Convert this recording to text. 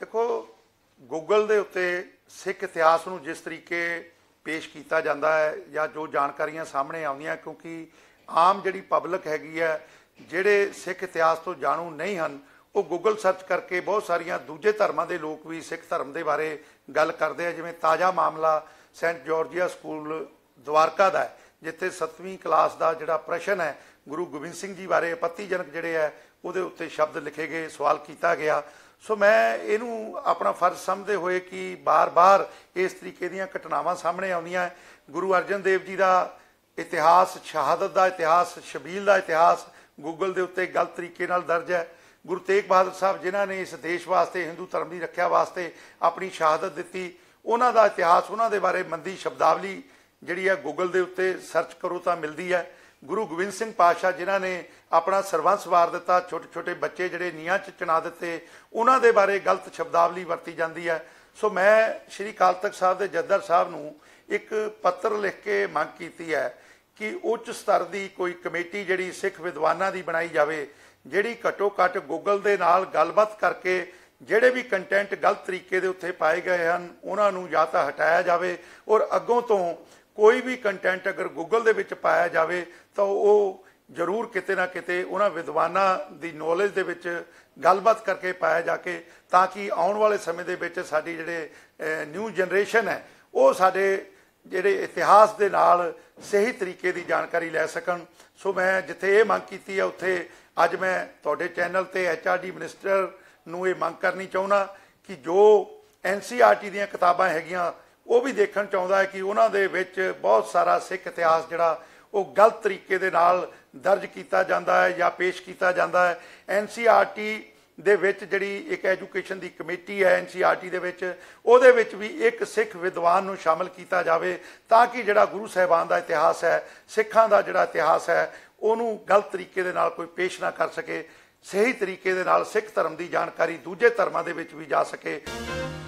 ਦੇਖੋ ਗੂਗਲ ਦੇ ਉੱਤੇ ਸਿੱਖ ਇਤਿਹਾਸ ਨੂੰ ਜਿਸ ਤਰੀਕੇ ਪੇਸ਼ ਕੀਤਾ ਜਾਂਦਾ ਹੈ ਜਾਂ ਜੋ ਜਾਣਕਾਰੀਆਂ ਸਾਹਮਣੇ ਆਉਂਦੀਆਂ ਕਿਉਂਕਿ ਆਮ ਜਿਹੜੀ ਪਬਲਿਕ ਹੈਗੀ ਹੈ ਜਿਹੜੇ ਸਿੱਖ ਇਤਿਹਾਸ ਤੋਂ ਜਾਣੂ ਨਹੀਂ ਹਨ ਉਹ ਗੂਗਲ ਸਰਚ ਕਰਕੇ ਬਹੁਤ ਸਾਰੀਆਂ ਦੂਜੇ ਧਰਮਾਂ ਦੇ ਲੋਕ ਵੀ ਸਿੱਖ ਧਰਮ ਦੇ ਬਾਰੇ ਗੱਲ ਕਰਦੇ ਆ ਜਿਵੇਂ ਤਾਜ਼ਾ ਮਾਮਲਾ ਸੈਂਟ ਜਾਰਜੀਆ ਸਕੂਲ ਦਵਾਰਕਾ ਦਾ ਹੈ ਜਿੱਥੇ 7ਵੀਂ ਕਲਾਸ ਦਾ ਜਿਹੜਾ ਪ੍ਰਸ਼ਨ ਹੈ ਗੁਰੂ ਗੋਬਿੰਦ ਸਿੰਘ ਜੀ ਬਾਰੇ ਆਪੱਤੀਜਨਕ ਜਿਹੜੇ ਹੈ ਉਹਦੇ ਉੱਤੇ ਸ਼ਬਦ ਲਿਖੇ ਗਏ ਸਵਾਲ ਕੀਤਾ ਗਿਆ ਸੋ ਮੈਂ ਇਹਨੂੰ ਆਪਣਾ ਫਰਜ਼ ਸਮਝਦੇ ਹੋਏ ਕਿ ਬਾਰ-ਬਾਰ ਇਸ ਤਰੀਕੇ ਦੀਆਂ ਘਟਨਾਵਾਂ ਸਾਹਮਣੇ ਆਉਂਦੀਆਂ ਗੁਰੂ ਅਰਜਨ ਦੇਵ ਜੀ ਦਾ ਇਤਿਹਾਸ ਸ਼ਹਾਦਤ ਦਾ ਇਤਿਹਾਸ ਸ਼ਬੀਲ ਦਾ ਇਤਿਹਾਸ ਗੂਗਲ ਦੇ ਉੱਤੇ ਗਲਤ ਤਰੀਕੇ ਨਾਲ ਦਰਜ ਹੈ ਗੁਰੂ ਤੇਗ ਬਹਾਦਰ ਸਾਹਿਬ ਜਿਨ੍ਹਾਂ ਨੇ ਇਸ ਦੇਸ਼ ਵਾਸਤੇ ਹਿੰਦੂ ਧਰਮ ਦੀ ਰੱਖਿਆ ਵਾਸਤੇ ਆਪਣੀ ਸ਼ਹਾਦਤ ਦਿੱਤੀ ਉਹਨਾਂ ਦਾ ਇਤਿਹਾਸ ਉਹਨਾਂ ਦੇ ਬਾਰੇ ਮੰਦੀ ਸ਼ਬਦਾਵਲੀ ਜਿਹੜੀ ਹੈ ਗੂਗਲ ਦੇ ਉੱਤੇ ਸਰਚ ਕਰੋ ਤਾਂ ਮਿਲਦੀ ਹੈ ਗੁਰੂ ਗੋਬਿੰਦ ਸਿੰਘ ਪਾਤਸ਼ਾਹ ਜਿਨ੍ਹਾਂ ਨੇ ਆਪਣਾ ਸਰਵੰਸ ਵਾਰ ਦਿੱਤਾ ਛੋਟੇ ਛੋਟੇ ਬੱਚੇ ਜਿਹੜੇ ਨੀਹਾਂ 'ਚ ਚਣਾ ਦਿੱਤੇ ਉਹਨਾਂ ਦੇ ਬਾਰੇ ਗਲਤ ਸ਼ਬਦਾਵਲੀ ਵਰਤੀ ਜਾਂਦੀ ਹੈ ਸੋ ਮੈਂ ਸ਼੍ਰੀ ਕਾਲ ਤਖਤ ਸਾਹਿਬ ਦੇ ਜੱਦਰ ਸਾਹਿਬ ਨੂੰ ਇੱਕ ਪੱਤਰ ਲਿਖ ਕੇ ਮੰਗ ਕੀਤੀ ਹੈ ਕਿ ਉੱਚ ਸਤਰ ਦੀ ਕੋਈ ਕਮੇਟੀ ਜਿਹੜੀ ਸਿੱਖ ਵਿਦਵਾਨਾਂ ਦੀ ਬਣਾਈ ਜਾਵੇ ਜਿਹੜੀ ਘਟੋ ਘਟ ਗੂਗਲ ਦੇ ਨਾਲ ਗੱਲਬਾਤ ਕਰਕੇ ਜਿਹੜੇ ਵੀ ਕੰਟੈਂਟ ਗਲਤ ਤਰੀਕੇ ਦੇ ਉੱਤੇ ਪਾਏ ਗਏ ਹਨ ਉਹਨਾਂ ਨੂੰ ਜਾਂ ਤਾਂ ਹਟਾਇਆ ਜਾਵੇ ਔਰ ਅੱਗੋਂ ਤੋਂ ਕੋਈ ਵੀ ਕੰਟੈਂਟ ਅਗਰ ਗੂਗਲ ਦੇ ਵਿੱਚ ਪਾਇਆ ਜਾਵੇ ਤਾਂ ਉਹ ਜ਼ਰੂਰ ਕਿਤੇ ਨਾ ਕਿਤੇ ਉਹਨਾਂ ਵਿਦਵਾਨਾਂ ਦੀ ਨੌਲੇਜ ਦੇ ਵਿੱਚ ਗੱਲਬਾਤ ਕਰਕੇ ਪਾਇਆ ਜਾ ਕੇ ਤਾਂ ਕਿ ਆਉਣ ਵਾਲੇ ਸਮੇਂ ਦੇ ਵਿੱਚ ਸਾਡੀ ਜਿਹੜੇ ਨਿਊ ਜਨਰੇਸ਼ਨ ਹੈ ਉਹ ਸਾਡੇ ਜਿਹੜੇ ਇਤਿਹਾਸ ਦੇ ਨਾਲ ਸਹੀ ਤਰੀਕੇ ਦੀ ਜਾਣਕਾਰੀ ਲੈ ਸਕਣ ਸੋ ਮੈਂ ਜਿੱਥੇ ਇਹ ਮੰਗ ਕੀਤੀ ਹੈ ਉੱਥੇ ਅੱਜ ਮੈਂ ਤੁਹਾਡੇ ਚੈਨਲ ਤੇ ਐਚਆਰਡੀ ਮਿਨਿਸਟਰ ਨੂੰ ਇਹ ਮੰਗ ਕਰਨੀ ਚਾਹੁੰਦਾ ਕਿ ਜੋ ਐਨਸੀਆਰਟੀ e ਦੀਆਂ ਕਿਤਾਬਾਂ ਹੈਗੀਆਂ ਉਹ ਵੀ ਦੇਖਣ ਚਾਹੁੰਦਾ ਹੈ ਕਿ ਉਹਨਾਂ ਦੇ ਵਿੱਚ ਬਹੁਤ ਸਾਰਾ ਸਿੱਖ ਇਤਿਹਾਸ ਜਿਹੜਾ ਉਹ ਗਲਤ ਤਰੀਕੇ ਦੇ ਨਾਲ ਦਰਜ ਕੀਤਾ ਜਾਂਦਾ ਹੈ ਜਾਂ ਪੇਸ਼ ਕੀਤਾ ਜਾਂਦਾ ਹੈ ਐਨਸੀਆਰਟੀ ਦੇ ਵਿੱਚ ਜਿਹੜੀ ਇੱਕ ਐਜੂਕੇਸ਼ਨ ਦੀ ਕਮੇਟੀ ਹੈ ਐਨਸੀਆਰਟੀ ਦੇ ਵਿੱਚ ਉਹਦੇ ਵਿੱਚ ਵੀ ਇੱਕ ਸਿੱਖ ਵਿਦਵਾਨ ਨੂੰ ਸ਼ਾਮਲ ਕੀਤਾ ਜਾਵੇ ਤਾਂ ਕਿ ਜਿਹੜਾ ਗੁਰੂ ਸਾਹਿਬਾਨ ਦਾ ਇਤਿਹਾਸ ਹੈ ਸਿੱਖਾਂ ਦਾ ਜਿਹੜਾ ਇਤਿਹਾਸ ਹੈ ਉਹਨੂੰ ਗਲਤ ਤਰੀਕੇ ਦੇ ਨਾਲ ਕੋਈ ਪੇਸ਼ ਨਾ ਕਰ ਸਕੇ ਸਹੀ ਤਰੀਕੇ ਦੇ ਨਾਲ ਸਿੱਖ ਧਰਮ ਦੀ ਜਾਣਕਾਰੀ ਦੂਜੇ ਧਰਮਾਂ ਦੇ ਵਿੱਚ ਵੀ ਜਾ ਸਕੇ